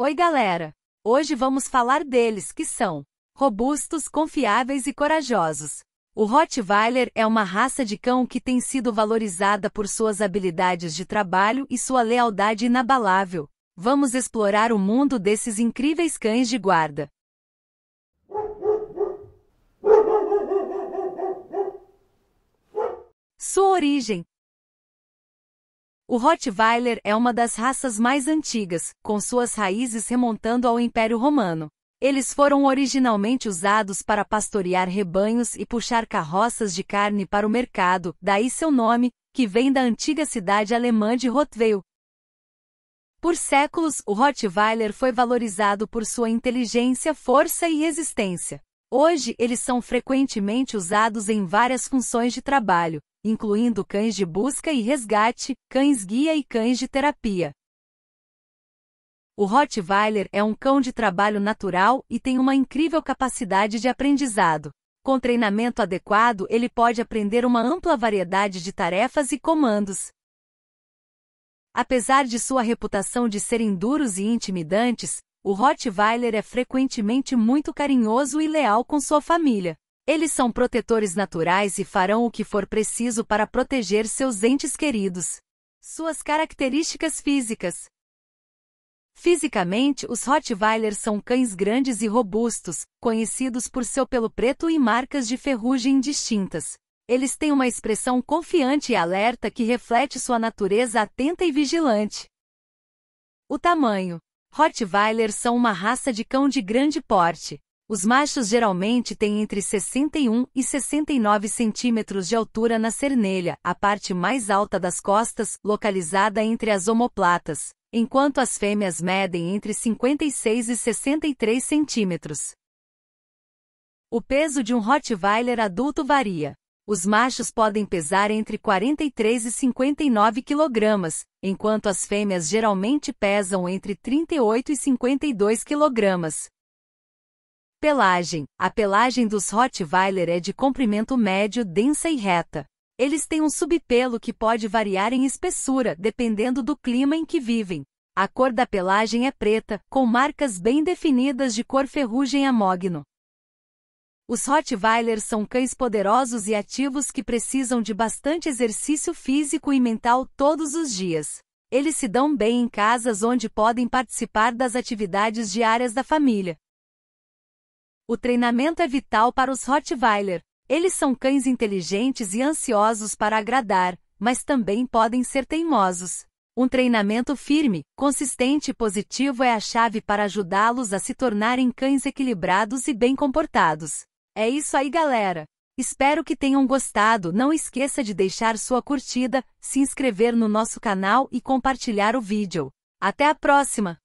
Oi, galera! Hoje vamos falar deles que são robustos, confiáveis e corajosos. O Rottweiler é uma raça de cão que tem sido valorizada por suas habilidades de trabalho e sua lealdade inabalável. Vamos explorar o mundo desses incríveis cães de guarda. Sua origem o Rottweiler é uma das raças mais antigas, com suas raízes remontando ao Império Romano. Eles foram originalmente usados para pastorear rebanhos e puxar carroças de carne para o mercado, daí seu nome, que vem da antiga cidade alemã de Rottweil. Por séculos, o Rottweiler foi valorizado por sua inteligência, força e resistência. Hoje eles são frequentemente usados em várias funções de trabalho, incluindo cães de busca e resgate, cães-guia e cães de terapia. O Rottweiler é um cão de trabalho natural e tem uma incrível capacidade de aprendizado. Com treinamento adequado, ele pode aprender uma ampla variedade de tarefas e comandos. Apesar de sua reputação de serem duros e intimidantes, o Rottweiler é frequentemente muito carinhoso e leal com sua família. Eles são protetores naturais e farão o que for preciso para proteger seus entes queridos. Suas características físicas. Fisicamente, os Rottweilers são cães grandes e robustos, conhecidos por seu pelo preto e marcas de ferrugem distintas. Eles têm uma expressão confiante e alerta que reflete sua natureza atenta e vigilante. O tamanho. Rottweilers são uma raça de cão de grande porte. Os machos geralmente têm entre 61 e 69 centímetros de altura na cernelha, a parte mais alta das costas, localizada entre as omoplatas, enquanto as fêmeas medem entre 56 e 63 centímetros. O peso de um Rottweiler adulto varia. Os machos podem pesar entre 43 e 59 kg, enquanto as fêmeas geralmente pesam entre 38 e 52 kg. Pelagem. A pelagem dos Rottweiler é de comprimento médio, densa e reta. Eles têm um subpelo que pode variar em espessura, dependendo do clima em que vivem. A cor da pelagem é preta, com marcas bem definidas de cor ferrugem amogno. Os Rottweilers são cães poderosos e ativos que precisam de bastante exercício físico e mental todos os dias. Eles se dão bem em casas onde podem participar das atividades diárias da família. O treinamento é vital para os Rottweiler. Eles são cães inteligentes e ansiosos para agradar, mas também podem ser teimosos. Um treinamento firme, consistente e positivo é a chave para ajudá-los a se tornarem cães equilibrados e bem comportados. É isso aí, galera! Espero que tenham gostado. Não esqueça de deixar sua curtida, se inscrever no nosso canal e compartilhar o vídeo. Até a próxima!